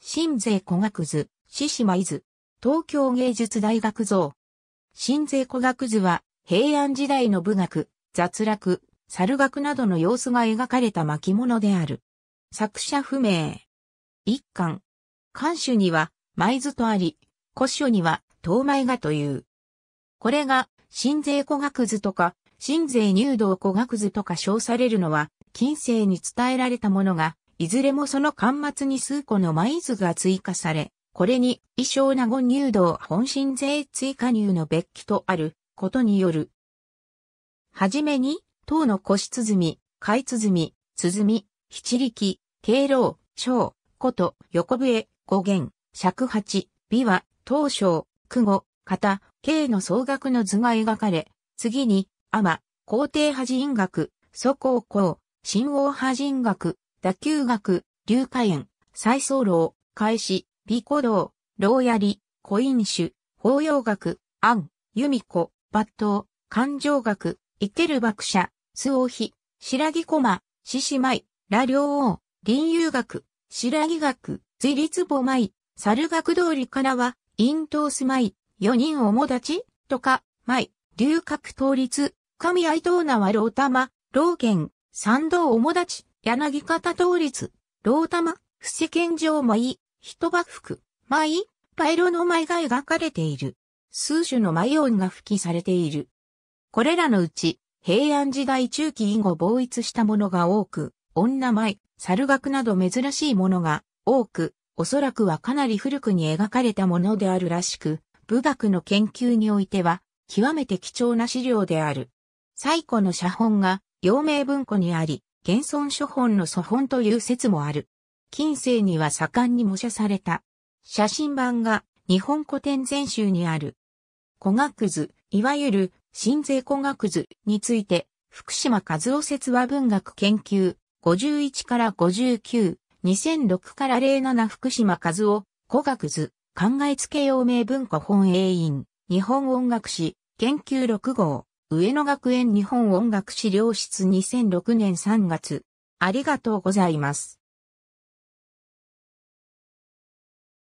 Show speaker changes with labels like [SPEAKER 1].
[SPEAKER 1] 新税古学図、獅子舞図、東京芸術大学像。新税古学図は、平安時代の武学、雑楽、猿楽などの様子が描かれた巻物である。作者不明。一巻。漢書には、舞図とあり、古書には、東舞画という。これが、新税古学図とか、新税入道古学図とか称されるのは、近世に伝えられたものが、いずれもその端末に数個の舞図が追加され、これに、衣装名護入道本心税追加入の別記とあることによる。はじめに、唐の腰鼓、貝鼓、鼓、七力、敬老、章、こと、横笛、語源、尺八、美和、唐章、久語、型、慶の総額の図が描かれ、次に、天、皇帝派人学、蘇皇皇、新王派人学、打球学、硫火炎、再走路、開始、美古道、牢槍、古因ン酒、法要学、安、弓子、抜刀、感情学、生ける爆者、巣王妃、白木駒、獅子舞、羅良王、林遊学、白木学、自立母舞、猿学通りからは、陰頭す舞、四人おもだち、とか、舞、龍角倒立、神愛刀なる老玉、老剣、三道おもだち、柳方倒立、老玉、伏せ剣上舞、人幕服、舞、パイロの舞が描かれている。数種の舞音が吹きされている。これらのうち、平安時代中期以後防逸したものが多く、女舞、猿楽など珍しいものが多く、おそらくはかなり古くに描かれたものであるらしく、武学の研究においては、極めて貴重な資料である。最古の写本が、陽明文庫にあり、現存書本の祖本という説もある。近世には盛んに模写された。写真版が日本古典全集にある。古学図、いわゆる新税古学図について、福島和夫説話文学研究51から59、2006から07福島和夫、古学図、考えつけ陽明文庫本営員、日本音楽史、研究6号。上野学園日本音楽資料室2006年3月。ありがとうございます。